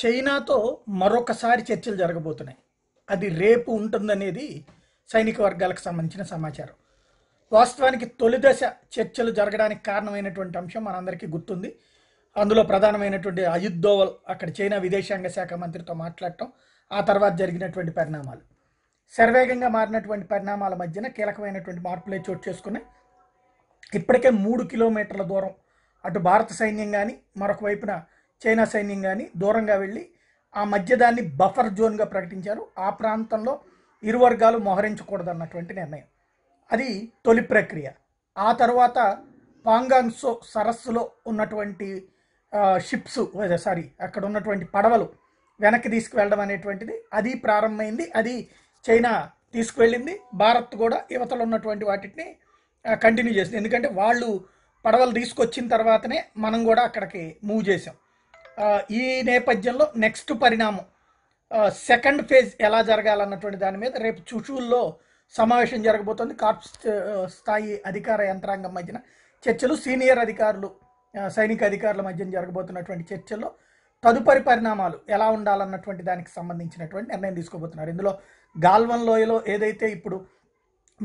చైనాతో మరొకసారి చర్చలు జరగబోతున్నాయి అది రేపు ఉంటుందనేది సైనిక వర్గాలకు సంబంధించిన సమాచారం వాస్తవానికి తొలిదశ చర్చలు జరగడానికి కారణమైనటువంటి అంశం మనందరికీ గుర్తుంది అందులో ప్రధానమైనటువంటి అయుధ్ దోవల్ అక్కడ చైనా విదేశాంగ శాఖ మంత్రితో మాట్లాడటం ఆ తర్వాత జరిగినటువంటి పరిణామాలు శరవేగంగా మారినటువంటి పరిణామాల మధ్యన కీలకమైనటువంటి మార్పులే చోటు చేసుకున్నాయి ఇప్పటికే మూడు కిలోమీటర్ల దూరం అటు భారత సైన్యం కానీ మరొక వైపున చైనా సైన్యం కానీ దూరంగా వెళ్ళి ఆ మధ్యదాన్ని బఫర్ జోన్గా ప్రకటించారు ఆ ప్రాంతంలో ఇరు వర్గాలు మోహరించకూడదన్నటువంటి నిర్ణయం అది తొలి ప్రక్రియ ఆ తర్వాత పాంగాంగ్సో సరస్సులో ఉన్నటువంటి షిప్స్ సారీ అక్కడ ఉన్నటువంటి పడవలు వెనక్కి తీసుకువెళ్ళడం అనేటువంటిది అది ప్రారంభమైంది అది చైనా తీసుకువెళ్ళింది భారత్ కూడా యువతలు ఉన్నటువంటి వాటిని కంటిన్యూ చేసింది ఎందుకంటే వాళ్ళు పడవలు తీసుకొచ్చిన తర్వాతనే మనం కూడా అక్కడికి మూవ్ చేసాం ఈ నేపథ్యంలో నెక్స్ట్ పరిణామం సెకండ్ ఫేజ్ ఎలా జరగాలన్నటువంటి దాని మీద రేపు చుచూల్లో సమావేశం జరగబోతోంది కార్ప్స్ స్థాయి అధికార యంత్రాంగం మధ్యన చర్చలు సీనియర్ అధికారులు సైనిక అధికారుల మధ్య జరగబోతున్నటువంటి చర్చల్లో తదుపరి పరిణామాలు ఎలా ఉండాలన్నటువంటి దానికి సంబంధించినటువంటి నిర్ణయం తీసుకోబోతున్నారు ఇందులో గాల్వన్ లోయలో ఏదైతే ఇప్పుడు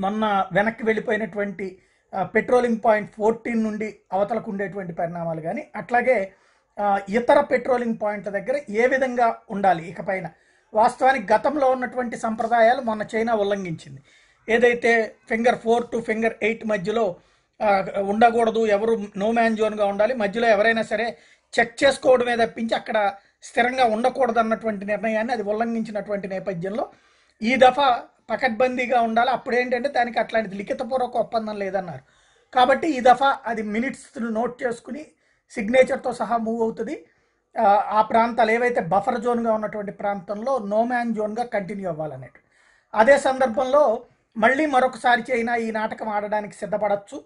మొన్న వెనక్కి వెళ్ళిపోయినటువంటి పెట్రోలింగ్ పాయింట్ ఫోర్టీన్ నుండి అవతలకు ఉండేటువంటి పరిణామాలు కానీ అట్లాగే ఇతర పెట్రోలింగ్ పాయింట్ల దగ్గర ఏ విధంగా ఉండాలి ఇకపైన వాస్తవానికి గతంలో ఉన్నటువంటి సంప్రదాయాలు మొన్న చైనా ఉల్లంఘించింది ఏదైతే finger four to finger eight మధ్యలో ఉండకూడదు ఎవరు నో మ్యాన్ జోన్గా ఉండాలి మధ్యలో ఎవరైనా సరే చెక్ చేసుకోవడమే తప్పించి అక్కడ స్థిరంగా ఉండకూడదు అన్నటువంటి నిర్ణయాన్ని అది ఉల్లంఘించినటువంటి నేపథ్యంలో ఈ దఫా పకడ్బందీగా ఉండాలి అప్పుడు ఏంటంటే దానికి అట్లాంటిది లిఖితపూర్వక ఒప్పందం లేదన్నారు కాబట్టి ఈ దఫా అది మినిట్స్ నోట్ చేసుకుని సిగ్నేచర్తో సహా మూవ్ అవుతుంది ఆ ప్రాంతాలు ఏవైతే బఫర్ జోన్గా ఉన్నటువంటి ప్రాంతంలో నోమ్యాన్ జోన్గా కంటిన్యూ అవ్వాలనేటు అదే సందర్భంలో మళ్ళీ మరొకసారి చైనా ఈ నాటకం ఆడడానికి సిద్ధపడచ్చు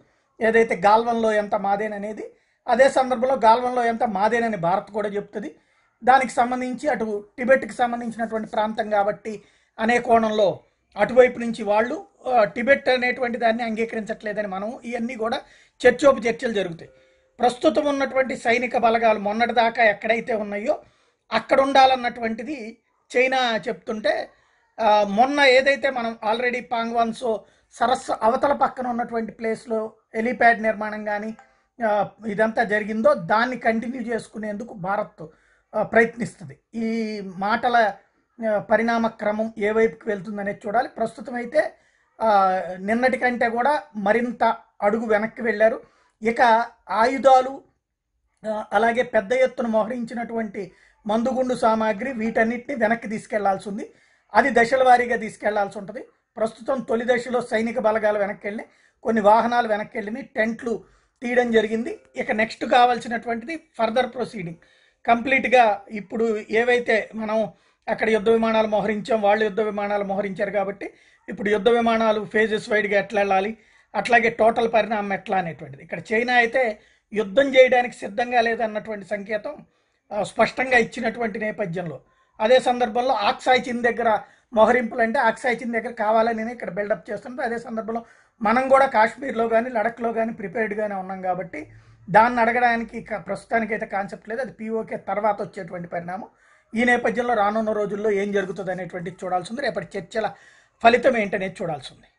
ఏదైతే గాల్వన్లో ఎంత మాదేననేది అదే సందర్భంలో గాల్వన్లో ఎంత మాదేనని భారత్ కూడా చెప్తుంది దానికి సంబంధించి అటు టిబెట్కి సంబంధించినటువంటి ప్రాంతం కాబట్టి అనే కోణంలో అటువైపు నుంచి వాళ్ళు టిబెట్ అనేటువంటి దాన్ని అంగీకరించట్లేదని మనం ఇవన్నీ కూడా చర్చోపు చర్చలు జరుగుతాయి ప్రస్తుతం ఉన్నటువంటి సైనిక బలగాలు మొన్నటిదాకా ఎక్కడైతే ఉన్నాయో అక్కడ ఉండాలన్నటువంటిది చైనా చెప్తుంటే మొన్న ఏదైతే మనం ఆల్రెడీ పాంగ్వాన్సో సరస్సు అవతల పక్కన ఉన్నటువంటి ప్లేస్లో హెలీప్యాడ్ నిర్మాణం కానీ ఇదంతా జరిగిందో దాన్ని కంటిన్యూ చేసుకునేందుకు భారత్ ప్రయత్నిస్తుంది ఈ మాటల పరిణామ క్రమం ఏ వైపుకి వెళ్తుందనేది చూడాలి ప్రస్తుతం అయితే కంటే కూడా మరింత అడుగు వెనక్కి వెళ్ళారు ఇక ఆయుధాలు అలాగే పెద్ద ఎత్తున మోహరించినటువంటి మందుగుండు సామాగ్రి వీటన్నిటిని వెనక్కి తీసుకెళ్లాల్సి ఉంది అది దశల వారీగా తీసుకెళ్లాల్సి ఉంటుంది ప్రస్తుతం తొలి దశలో సైనిక బలగాలు వెనక్కి వెళ్ళినాయి కొన్ని వాహనాలు వెనక్కి వెళ్ళినాయి టెంట్లు తీయడం జరిగింది ఇక నెక్స్ట్ కావాల్సినటువంటిది ఫర్దర్ ప్రొసీడింగ్ కంప్లీట్గా ఇప్పుడు ఏవైతే మనం అక్కడ యుద్ధ విమానాలు మోహరించాం వాళ్ళు యుద్ధ విమానాలు మోహరించారు కాబట్టి ఇప్పుడు యుద్ధ విమానాలు ఫేజెస్ వైడ్గా ఎట్లా వెళ్ళాలి అట్లాగే టోటల్ పరిణామం ఎట్లా అనేటువంటిది ఇక్కడ చైనా అయితే యుద్ధం చేయడానికి సిద్ధంగా లేదన్నటువంటి సంకేతం స్పష్టంగా ఇచ్చినటువంటి నేపథ్యంలో అదే సందర్భంలో ఆక్సాయి చిన్ దగ్గర మొహరింపులు అంటే ఆక్సాయి చిన్ దగ్గర కావాలని ఇక్కడ బిల్డప్ చేస్తుంటే అదే సందర్భంలో మనం కూడా కాశ్మీర్లో కానీ లడఖ్లో కానీ ప్రిపేర్డ్గానే ఉన్నాం కాబట్టి దాన్ని అడగడానికి ప్రస్తుతానికి అయితే కాన్సెప్ట్ లేదు అది పీఓకే తర్వాత వచ్చేటువంటి పరిణామం ఈ నేపథ్యంలో రానున్న రోజుల్లో ఏం జరుగుతుంది అనేటువంటిది చూడాల్సింది రేపటి చర్చల ఫలితం ఏంటనేది చూడాల్సింది